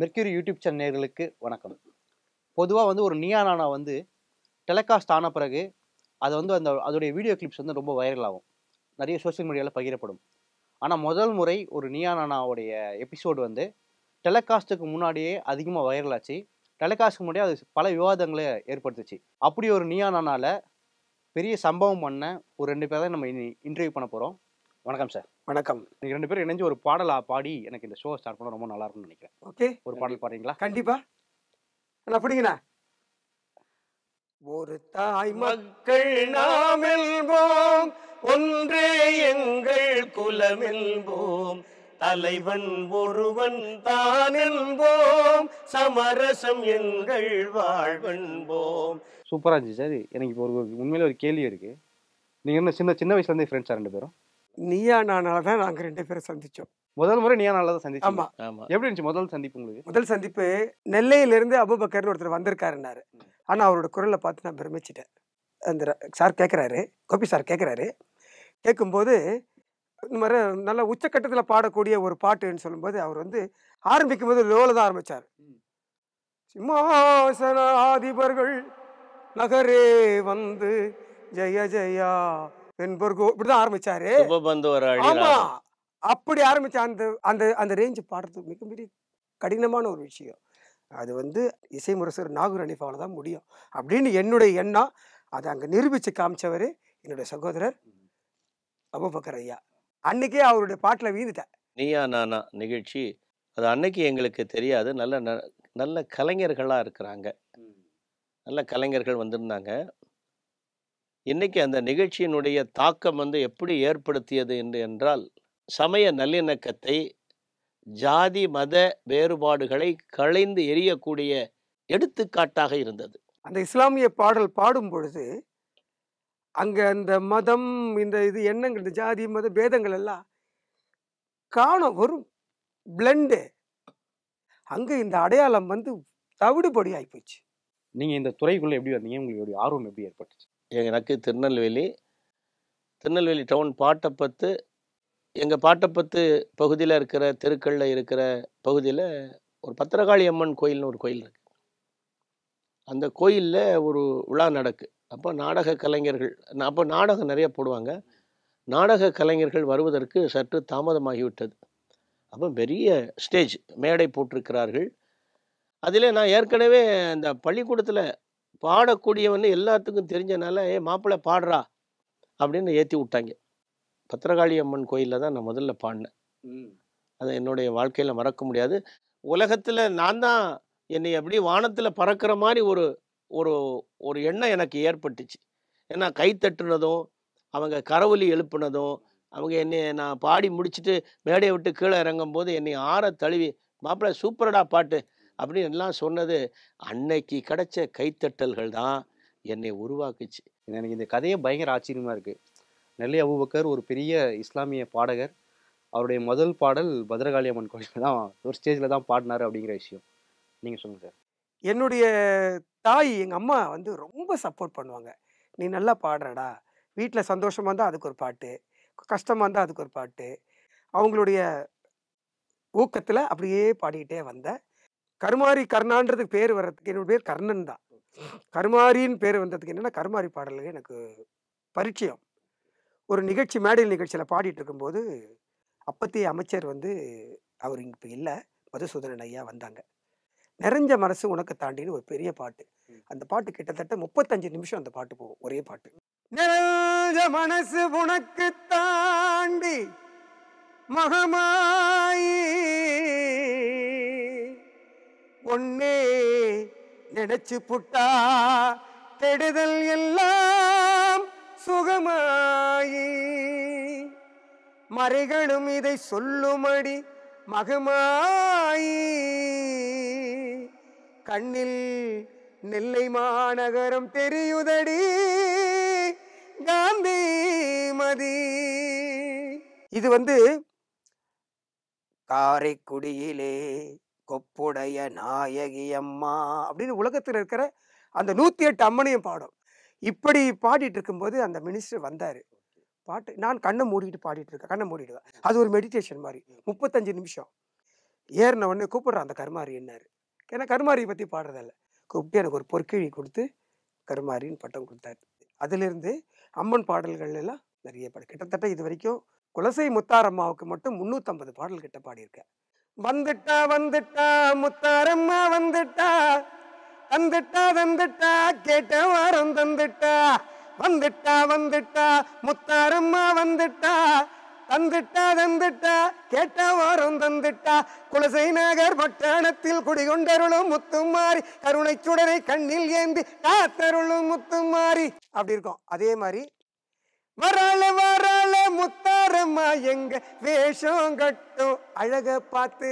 Mercury YouTube channel நேர்களுக்கு வணக்கம் பொதுவாக வந்து ஒரு நியானானா வந்து டெலிகாஸ்ட் ஆன பிறகு அதை வந்து அந்த அதோடைய வீடியோ கிளிப்ஸ் வந்து ரொம்ப வைரல் ஆகும் நிறைய சோஷியல் மீடியாவில் பகிரப்படும் ஆனால் முதல் முறை ஒரு நியானானாவுடைய எபிசோடு வந்து டெலகாஸ்ட்டுக்கு முன்னாடியே அதிகமாக வைரல் ஆச்சு டெலகாஸ்ட்டுக்கு முன்னாடியே அது பல விவாதங்களை ஏற்படுத்துச்சு அப்படி ஒரு நியானானால பெரிய சம்பவம் பண்ண ஒரு ரெண்டு பேரை நம்ம இனி இன்டர்வியூ பண்ண போகிறோம் வணக்கம் சார் வணக்கம் நீங்கள் ரெண்டு பேரும் இணைஞ்சு ஒரு பாடலா பாடி எனக்கு இந்த ஷோ ஸ்டார்ட் பண்ண ரொம்ப நல்லா இருக்கும்னு நினைக்கிறேன் ஓகே ஒரு பாடல் பாடுறீங்களா கண்டிப்பா நான் பிடிங்கண்ணா ஒரு தாய் மக்கள் நாம் என்போம் ஒன்றே எங்கள் குலம் என்போம் தலைவன் ஒருவன் தான் என்போம் சமரசம் எங்கள் வாழ்வென்போம் சூப்பராக இருந்துச்சு சார் எனக்கு இப்போ ஒரு உண்மையில ஒரு கேள்வி இருக்கு நீங்க என்ன சின்ன சின்ன இருந்தே ஃப்ரெண்ட்ஸாக ரெண்டு பேரும் நீயா நானால தான் நாங்கள் ரெண்டு பேரும் சந்தித்தோம் முதல் முறை நீயா நாளில் தான் சந்திச்சோம் ஆமாம் எப்படி இருந்துச்சு முதல் சந்திப்பு உங்களுக்கு முதல் சந்திப்பு இருந்து அபுபக்கர்னு ஒருத்தர் வந்திருக்காருன்னாரு ஆனால் அவரோட குரலை பார்த்து நான் பிரமிச்சிட்டேன் அந்த சார் கேட்குறாரு கோபி சார் கேட்குறாரு கேட்கும்போது இந்த மாதிரி நல்ல உச்சக்கட்டத்தில் பாடக்கூடிய ஒரு பாட்டுன்னு சொல்லும்போது அவர் வந்து ஆரம்பிக்கும் போது லோவில் தான் ஆரம்பித்தார் சிம்மாசனாதிபர்கள் நகரே வந்து ஜெய ஜெயா என்பர்கோ இப்படிதான் ஆரம்பிச்சாரு ஆமா அப்படி ஆரம்பிச்ச அந்த அந்த அந்த ரேஞ்சு பாடுறது மிக மிக கடினமான ஒரு விஷயம் அது வந்து இசை முரசர் நாகூர் அனிஃபாவில் தான் முடியும் அப்படின்னு என்னுடைய எண்ணம் அதை அங்கே நிரூபித்து காமிச்சவர் என்னுடைய சகோதரர் அபுபக்கர் ஐயா அன்னைக்கே அவருடைய பாட்டில் வீந்துட்டேன் நீயா நானா நிகழ்ச்சி அது அன்னைக்கு எங்களுக்கு தெரியாது நல்ல நல்ல கலைஞர்களாக இருக்கிறாங்க நல்ல கலைஞர்கள் வந்திருந்தாங்க இன்றைக்கி அந்த நிகழ்ச்சியினுடைய தாக்கம் வந்து எப்படி ஏற்படுத்தியது என்று என்றால் சமய நல்லிணக்கத்தை ஜாதி மத வேறுபாடுகளை களைந்து எரியக்கூடிய எடுத்துக்காட்டாக இருந்தது அந்த இஸ்லாமிய பாடல் பாடும் பொழுது அங்கே அந்த மதம் இந்த இது எண்ணங்கள் இந்த ஜாதி மத பேதங்கள் எல்லாம் காண வரும் பிளண்டு அங்கே இந்த அடையாளம் வந்து தவிடுபடி போச்சு நீங்கள் இந்த துறைக்குள்ளே எப்படி வந்தீங்க உங்களுடைய ஆர்வம் எப்படி ஏற்பட்டுச்சு எனக்கு திருநெல்வேலி திருநெல்வேலி டவுன் பாட்டப்பத்து எங்கள் பாட்டப்பத்து பகுதியில் இருக்கிற தெருக்களில் இருக்கிற பகுதியில் ஒரு பத்திரகாளி அம்மன் கோயில்னு ஒரு கோயில் இருக்குது அந்த கோயிலில் ஒரு விழா நடக்கு அப்போ நாடக கலைஞர்கள் அப்போ நாடகம் நிறைய போடுவாங்க நாடக கலைஞர்கள் வருவதற்கு சற்று தாமதமாகிவிட்டது அப்போ பெரிய ஸ்டேஜ் மேடை போட்டிருக்கிறார்கள் அதில் நான் ஏற்கனவே அந்த பள்ளிக்கூடத்தில் பாடக்கூடியவன் எல்லாத்துக்கும் தெரிஞ்சனால ஏ மாப்பிள்ளை பாடுறா அப்படின்னு ஏற்றி விட்டாங்க பத்திரகாளி அம்மன் கோயிலில் தான் நான் முதல்ல பாடினேன் அது என்னுடைய வாழ்க்கையில் மறக்க முடியாது உலகத்தில் நான் தான் என்னை எப்படி வானத்தில் பறக்கிற மாதிரி ஒரு ஒரு ஒரு எண்ணம் எனக்கு ஏற்பட்டுச்சு ஏன்னா கை தட்டுனதும் அவங்க கரவொலி எழுப்புனதும் அவங்க என்னை நான் பாடி முடிச்சுட்டு மேடையை விட்டு கீழே இறங்கும் போது என்னை ஆற தழுவி மாப்பிள்ளை சூப்பரடா பாட்டு அப்படின்னு எல்லாம் சொன்னது அன்னைக்கு கிடைச்ச கைத்தட்டல்கள் தான் என்னை உருவாக்குச்சு எனக்கு இந்த கதையை பயங்கர ஆச்சரியமாக இருக்குது நெல்லை அபுபக்கர் ஒரு பெரிய இஸ்லாமிய பாடகர் அவருடைய முதல் பாடல் பத்ரகாளி அம்மன் கோயிலில் தான் ஒரு ஸ்டேஜில் தான் பாடினார் அப்படிங்கிற விஷயம் நீங்கள் சொல்லுங்கள் சார் என்னுடைய தாய் எங்கள் அம்மா வந்து ரொம்ப சப்போர்ட் பண்ணுவாங்க நீ நல்லா பாடுறடா வீட்டில் சந்தோஷமாக இருந்தால் அதுக்கு ஒரு பாட்டு கஷ்டமாக இருந்தால் அதுக்கு ஒரு பாட்டு அவங்களுடைய ஊக்கத்தில் அப்படியே பாடிக்கிட்டே வந்தேன் கருமாரி கர்ணான்றதுக்கு பேர் வர்றதுக்கு என்னோட பேர் கர்ணன் தான் கருமாரின்னு பேர் வந்ததுக்கு என்னென்னா கருமாரி பாடல்கள் எனக்கு பரிச்சயம் ஒரு நிகழ்ச்சி மேடையில் நிகழ்ச்சியில் பாடிட்டு இருக்கும்போது அப்பத்திய அமைச்சர் வந்து அவர் இப்போ இல்லை மதுசூதனன் ஐயா வந்தாங்க நிறைஞ்ச மனசு உனக்கு தாண்டின்னு ஒரு பெரிய பாட்டு அந்த பாட்டு கிட்டத்தட்ட முப்பத்தஞ்சு நிமிஷம் அந்த பாட்டு போகும் ஒரே பாட்டு மனசு உனக்கு தாண்டி மகமாயி ஒன்னே நினைச்சு புட்டா கெடுதல் எல்லாம் சுகமாயி மறைகளும் இதை சொல்லுமடி மகமாயி கண்ணில் நெல்லை மாநகரம் தெரியுதடி காந்தி மதி இது வந்து காரைக்குடியிலே கொப்புடைய நாயகி அம்மா அப்படின்னு உலகத்தில் இருக்கிற அந்த நூற்றி எட்டு அம்மனையும் பாடும் இப்படி பாடிட்டு இருக்கும்போது அந்த மினிஸ்டர் வந்தார் பாட்டு நான் கண்ணை மூடிக்கிட்டு பாடிட்டு இருக்கேன் கண்ணை மூடிடுவேன் அது ஒரு மெடிடேஷன் மாதிரி முப்பத்தஞ்சு நிமிஷம் ஏறின உடனே கூப்பிட்றான் அந்த கருமாரி என்னார் ஏன்னா கருமாரியை பற்றி பாடுறதில்ல கூப்பிட்டு எனக்கு ஒரு பொற்கிழி கொடுத்து கருமாரின்னு பட்டம் கொடுத்தாரு அதிலிருந்து அம்மன் பாடல்கள் எல்லாம் நிறைய பாடு கிட்டத்தட்ட இது வரைக்கும் குலசை முத்தாரம்மாவுக்கு மட்டும் முந்நூற்றம்பது பாடல் கிட்ட பாடியிருக்கேன் வந்துட்டா வந்துட்டா முத்தாரம்மா வந்துட்டா தந்துட்டா தந்துட்டா கேட்ட வாரம் தந்துட்டா வந்துட்டா வந்துட்டா முத்தாரம்மா வந்துட்டா தந்துட்டா தந்துட்டா கேட்ட வாரம் தந்துட்டா குலசை நகர் பட்டணத்தில் குடிகொண்டருளும் முத்துமாரி கருணை சுடரை கண்ணில் ஏந்தி காத்தருளும் முத்துமாறி அப்படி இருக்கும் அதே மாதிரி வராள வராள முத்தாரம்மா எங்க வேஷம் கட்டும் அழக பார்த்து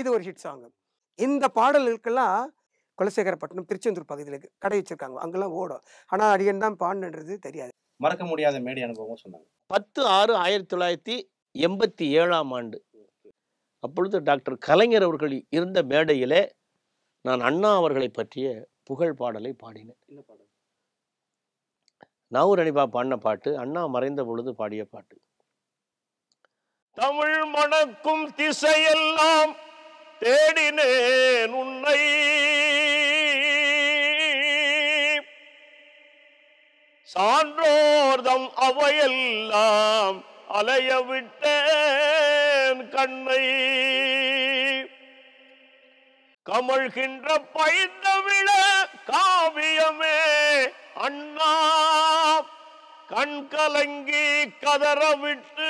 இது ஒரு ஹிட் சாங் இந்த பாடல்களுக்கெல்லாம் குலசேகரப்பட்டினம் திருச்செந்தூர் பகுதியில் கடை வச்சிருக்காங்க அங்கெல்லாம் ஓடும் ஆனால் அடியன் தான் பாடுன்றது தெரியாது மறக்க முடியாத மேடை அனுபவம் சொன்னாங்க பத்து ஆறு ஆயிரத்தி தொள்ளாயிரத்தி எண்பத்தி ஏழாம் ஆண்டு அப்பொழுது டாக்டர் கலைஞர் அவர்கள் இருந்த மேடையிலே நான் அண்ணா அவர்களை பற்றிய புகழ் பாடலை பாடினேன் நவுரணிபா பாடின பாட்டு அண்ணா மறைந்த பொழுது பாடிய பாட்டு தமிழ் மணக்கும் திசையெல்லாம் தேடினேன் உன்னை சான்றோர்தம் அவையெல்லாம் அலைய விட்டேன் கண்ணை கமழ்கின்ற பைந்தவிழ காவியமே அண்ணா கண் கலங்கி கதற விட்டு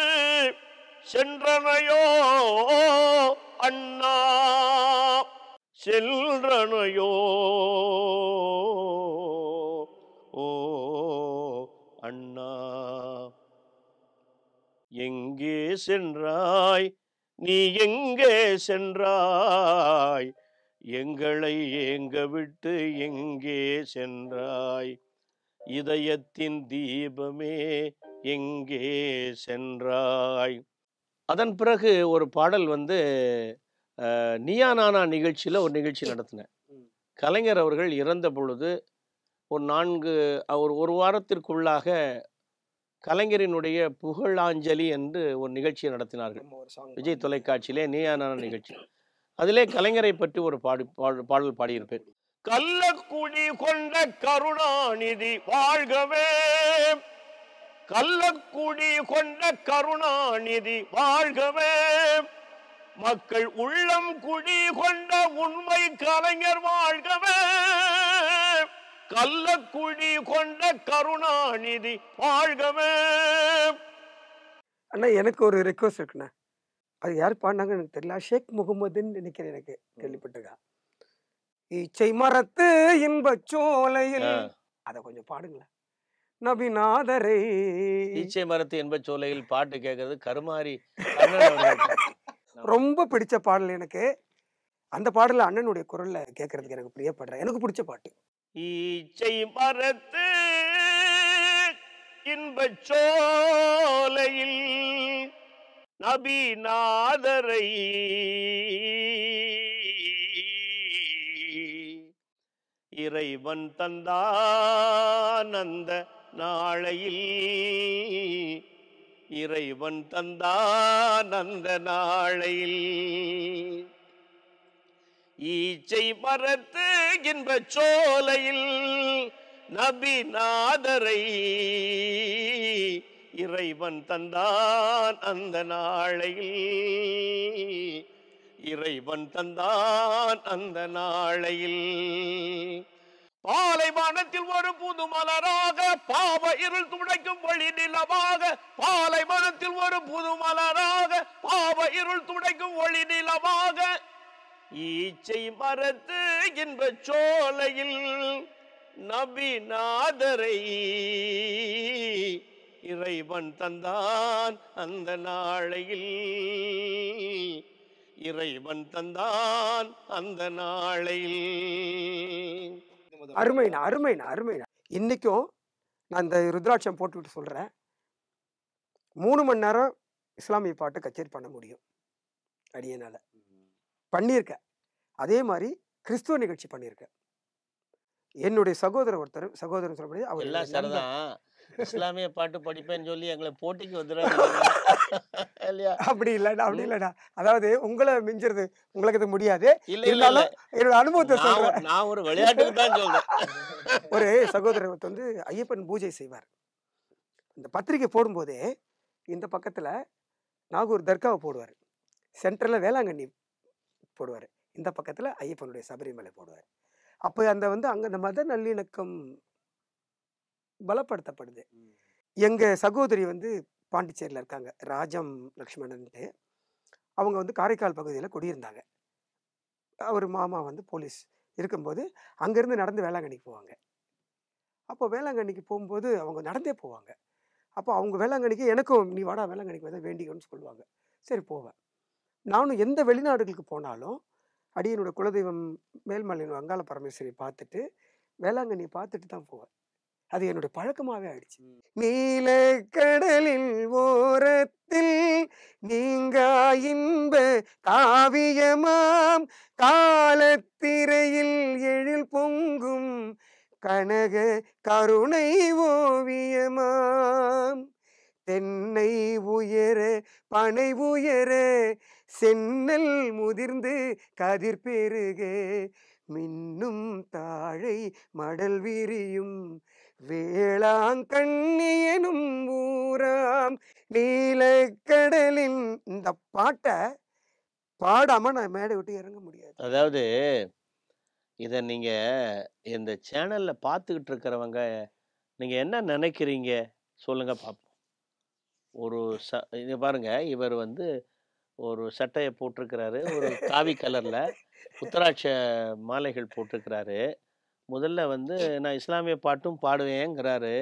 சென்றனையோ அண்ணா செல்றனையோ ஓ அண்ணா எங்கே சென்றாய் நீ எங்கே சென்றாய் எங்களை ஏங்க விட்டு எங்கே சென்றாய் இதயத்தின் தீபமே எங்கே சென்றாய் அதன் பிறகு ஒரு பாடல் வந்து நியா நானா நிகழ்ச்சியில் ஒரு நிகழ்ச்சி நடத்தினேன் கலைஞர் அவர்கள் இறந்த பொழுது ஒரு நான்கு அவர் ஒரு வாரத்திற்குள்ளாக கலைஞரினுடைய புகழாஞ்சலி என்று ஒரு நிகழ்ச்சியை நடத்தினார்கள் விஜய் தொலைக்காட்சியிலே நியானான நிகழ்ச்சி அதிலே கலைஞரை பற்றி ஒரு பாடு பாடல் பாடியிருப்பேன் கள்ளக்குடி கொண்ட கருணாநிதி வாழ்கவே கள்ளக்குடி கொண்ட கருணாநிதி வாழ்கவே மக்கள் உள்ளம் குடி கொண்ட உண்மை கலைஞர் வாழ்கவே கள்ளக்குடி கொண்ட கருணாநிதி வாழ்கவே அண்ணா எனக்கு ஒரு ரெக்வஸ்ட் இருக்குண்ணா அது யார் பாடினாங்கன்னு எனக்கு தெரியல ஷேக் முகமதுன்னு நினைக்கிறேன் எனக்கு கேள்விப்பட்டிருக்கேன் இச்சை மரத்து இன்பச் சோலையில் அதை கொஞ்சம் பாடுங்களேன் நபிநாதரே ஈச்சை மரத்து இன்பச் சோலையில் பாட்டு கேட்கறது கருமாரி ரொம்ப பிடிச்ச பாடல் எனக்கு அந்த பாடல அண்ணனுடைய குரல்ல கேட்கறதுக்கு எனக்கு பிரியப்படுற எனக்கு பிடிச்ச பாட்டு ஈச்சை மரத்து இன்ப சோலையில் நபிநாதரை இறைவன் தந்தானந்த நாளையில் இறைவன் தந்தானந்த நாளையில் ஈச்சை மரத்து என்ப சோலையில் நபிநாதரை இறைவன் தந்தான் அந்த நாளையில் இறைவன் தந்தான் அந்த நாளையில் பாலைவனத்தில் ஒரு புது மலராக பாவ இருள் துடைக்கும் வழி நிலமாக பாலைவனத்தில் ஒரு புது மலராக பாவ இருள் துடைக்கும் ஒளி நிலமாக ஈச்சை மரத்து என்ற சோலையில் நபிநாதரை இறைவன் தந்தான் அந்த நாளையில் இறைவன் தந்தான் அந்த நாளில் அருமைனா அருமைனா அருமைனா இன்னைக்கும் நான் இந்த ருத்ராட்சம் போட்டுக்கிட்டு சொல்றேன் மூணு மணி நேரம் இஸ்லாமிய பாட்டு கச்சேரி பண்ண முடியும் அடியனால பண்ணியிருக்கேன் அதே மாதிரி கிறிஸ்துவ நிகழ்ச்சி பண்ணியிருக்கேன் என்னுடைய சகோதரர் ஒருத்தர் சகோதரன் சொல்லப்படுது அவர் எல்லாம் இஸ்லாமிய பாட்டு படிப்பேன்னு சொல்லி எங்களை போட்டிக்கு வந்துடுறாங்க இல்லையா அப்படி இல்லடா அப்படி இல்லடா அதாவது உங்களை மிஞ்சிறது உங்களுக்கு இது முடியாது இருந்தாலும் என்னோட அனுபவத்தை சொல்றேன் நான் ஒரு விளையாட்டுக்கு தான் சொல்றேன் ஒரு சகோதரர் வந்து ஐயப்பன் பூஜை செய்வார் இந்த பத்திரிக்கை போடும்போதே இந்த பக்கத்தில் நாகூர் தர்காவை போடுவார் சென்டரில் வேளாங்கண்ணி போடுவார் இந்த பக்கத்தில் ஐயப்பனுடைய சபரிமலை போடுவார் அப்போ அந்த வந்து அங்கே அந்த மத நல்லிணக்கம் பலப்படுத்தப்படுது எங்கள் சகோதரி வந்து பாண்டிச்சேரியில் இருக்காங்க ராஜம் லக்ஷ்மணன்ட்டு அவங்க வந்து காரைக்கால் பகுதியில் குடியிருந்தாங்க அவர் மாமா வந்து போலீஸ் இருக்கும்போது அங்கேருந்து நடந்து வேளாங்கண்ணிக்கு போவாங்க அப்போ வேளாங்கண்ணிக்கு போகும்போது அவங்க நடந்தே போவாங்க அப்போ அவங்க வேளாங்கண்ணிக்கு எனக்கும் நீ வாடா வேளாங்கண்ணிக்கு வந்து வேண்டிக்கணும்னு சொல்லுவாங்க சரி போவேன் நானும் எந்த வெளிநாடுகளுக்கு போனாலும் அடியனோட குலதெய்வம் மேல்மலையின் வங்காள பரமேஸ்வரியை பார்த்துட்டு வேளாங்கண்ணியை பார்த்துட்டு தான் போவேன் அது என்னுடைய பழக்கமாகவே ஆயிடுச்சு நீல கடலில் ஓரத்தில் நீங்க இன்ப காவியமாம் காலத்திரையில் எழில் பொங்கும் கனக கருணை ஓவியமாம் தென்னை உயர பனை உயர சென்னல் முதிர்ந்து கதிர் பெருகே மின்னும் தாழை மடல் விரியும் வேளாங்கண்ணியனும் ஊராம் நீலக்கடலின் இந்த பாட்டை பாடாம நான் மேடை விட்டு இறங்க முடியாது அதாவது இதை நீங்க இந்த சேனல்ல பார்த்துக்கிட்டு இருக்கிறவங்க நீங்க என்ன நினைக்கிறீங்க சொல்லுங்க பார்ப்போம் ஒரு ச இது பாருங்க இவர் வந்து ஒரு சட்டையை போட்டிருக்கிறாரு ஒரு காவி கலர்ல உத்தராட்ச மாலைகள் போட்டிருக்கிறாரு முதல்ல வந்து நான் இஸ்லாமிய பாட்டும் பாடுவேங்கிறாரு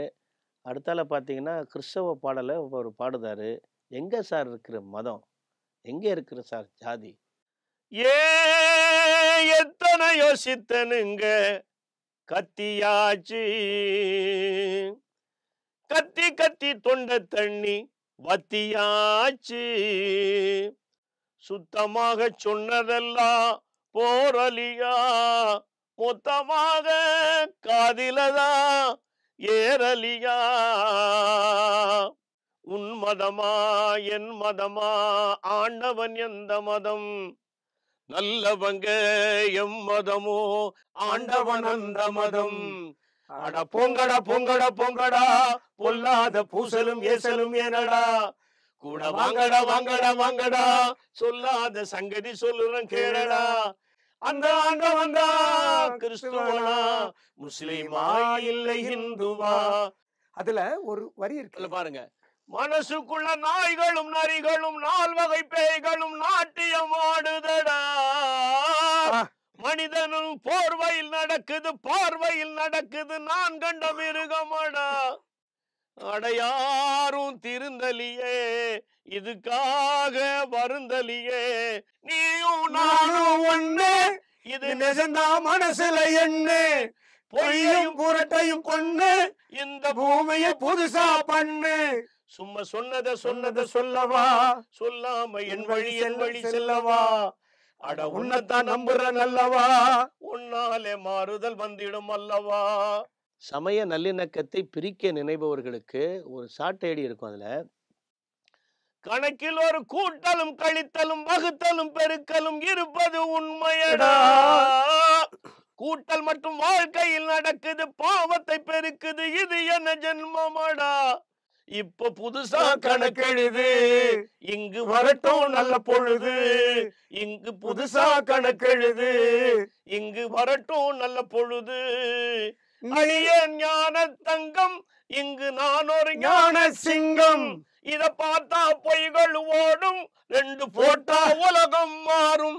அடுத்தால பார்த்தீங்கன்னா கிறிஸ்தவ பாடலை அவர் பாடுதார் எங்கே சார் இருக்கிற மதம் எங்கே இருக்கிற சார் ஜாதி ஏ எத்தனை யோசித்தனுங்க கத்தியாச்சு கத்தி கத்தி தொண்டை தண்ணி வத்தியாச்சு சுத்தமாக சொன்னதெல்லாம் போரலியா மொத்தமாக காதிலதா ஏரலியா உன் மதமா என் மதமா ஆண்டவன் எந்த மதம் நல்லவங்க எம் மதமோ ஆண்டவன் அந்த மதம் அட பொங்கட பொங்கட பொங்கடா பொல்லாத பூசலும் ஏசலும் ஏனடா கூட வாங்கடா வாங்கடா வாங்கடா சொல்லாத சங்கதி சொல்லுறேன் கேளடா அந்த ஆண்டவந்தா கிறிஸ்துவனா முஸ்லிமா இல்லை ஹிந்துவா அதுல ஒரு வரி இருக்குல்ல பாருங்க மனசுக்குள்ள நாய்களும் நரிகளும் நால் வகை பேய்களும் நாட்டியம் ஆடுதடா மனிதனும் போர்வையில் நடக்குது பார்வையில் நடக்குது நான் கண்ட மிருகமடா அடையாரும் திருந்தலியே இதுக்காக வருந்தலியே நீயும் நானும் ஒண்ணு இது நெசந்தா மனசுல என்ன பொய்யும் புரட்டையும் கொண்டு இந்த பூமியை புதுசா பண்ணு சும்மா சொன்னத சொன்னத சொல்லவா சொல்லாம என் வழி என் வழி செல்லவா அட உன்னத்தான் நம்புற நல்லவா உன்னாலே மாறுதல் வந்திடும் அல்லவா சமய நல்லிணக்கத்தை பிரிக்க நினைபவர்களுக்கு ஒரு சாட்டேடி இருக்கும் அதுல கணக்கில் ஒரு கூட்டலும் கழித்தலும் வகுத்தலும் பெருக்கலும் இருப்பது உண்மையடா கூட்டல் மற்றும் வாழ்க்கையில் நடக்குது பாவத்தை பெருக்குது இது என்ன ஜென்மமாடா இப்ப புதுசா கணக்கெழுது இங்கு வரட்டும் நல்ல பொழுது இங்கு புதுசா கணக்கெழுது இங்கு வரட்டும் நல்ல பொழுது அழிய ஞான தங்கம் இங்கு நான் ஒரு ஞான சிங்கம் இத பார்த்தா பொய்கள் ஓடும் ரெண்டு போட்டா உலகம் மாறும்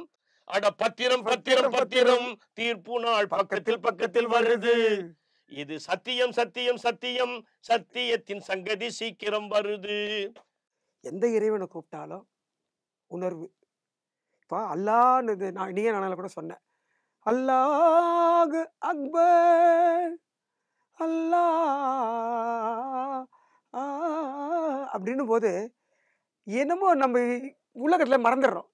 அட பத்திரம் பத்திரம் பத்திரம் தீர்ப்பு நாள் பக்கத்தில் பக்கத்தில் வருது இது சத்தியம் சத்தியம் சத்தியம் சத்தியத்தின் சங்கதி சீக்கிரம் வருது எந்த இறைவனை கூப்பிட்டாலும் உணர்வு இப்போ அல்லா இது நான் நீயே நானால கூட சொன்னேன் அல்லாஹ் அக்பர் அல்லாஹ் அப்படின்னும் போது என்னமோ நம்ம உலகத்தில் மறந்துடுறோம்